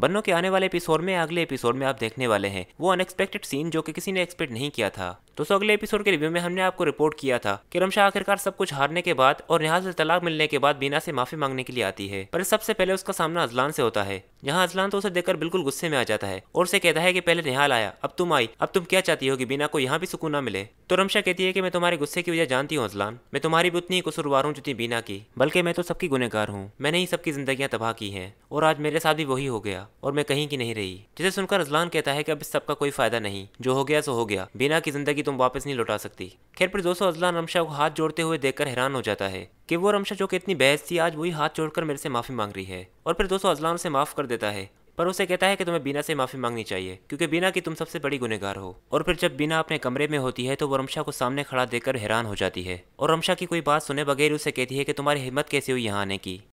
बन्नो के आने वाले एपिसोड में अगले एपिसोड में आप देखने वाले हैं वो अनएक्सपेक्टेड सीन जो कि किसी ने एक्सपेक्ट नहीं किया था तो सो अगले एपिसोड के रिव्यू में हमने आपको रिपोर्ट किया था कि रमशा आखिरकार सब कुछ हारने के बाद और यहाँ से तलाक मिलने के बाद बीना से माफी मांगने के लिए आती है पर सबसे पहले उसका सामना अजलान से होता है जहाँ अजलान तो उसे देखकर बिल्कुल गुस्से में आ जाता है और उसे कहता है कि पहले निहाल आया अब तुम आई अब तुम क्या चाहती हो कि बिना को यहाँ भी सुकून ना मिले तो रमशा कहती है कि मैं तुम्हारे गुस्से की वजह जानती हूँ अजलान मैं तुम्हारी भी उतनी ही कसुरवार हूँ जितनी बीना की बल्कि मैं तो सबकी गुनहगार हूँ मैंने ही सबकी जिंदगियां तबाह की हैं और आज मेरे साथ भी वही हो गया और मैं कहीं की नहीं रही जिसे सुनकर अजलान कहता है कि अब इस सबका कोई फायदा नहीं जो हो गया सो हो गया बीना की जिंदगी तुम वापस नहीं लौटा सकती खैर पर दोस्तों अजलान रमशा को हाथ जोड़ते हुए देखकर हैरान हो जाता है कि वो रमशा जो कि इतनी बहस थी आज वही हाथ जोड़कर मेरे से माफ़ी मांग रही है और फिर दोस्तों अजलान उसे माफ़ कर देता है पर उसे कहता है कि तुम्हें बीना से माफ़ी मांगनी चाहिए क्योंकि बीना की तुम सबसे बड़ी गुनहगार हो और फिर जब बीना अपने कमरे में होती है तो वो रमशा को सामने खड़ा देकर हैरान हो जाती है और रमशा की कोई बात सुने बगैर उसे कहती है कि तुम्हारी हिम्मत कैसे हुई यहाँ आने की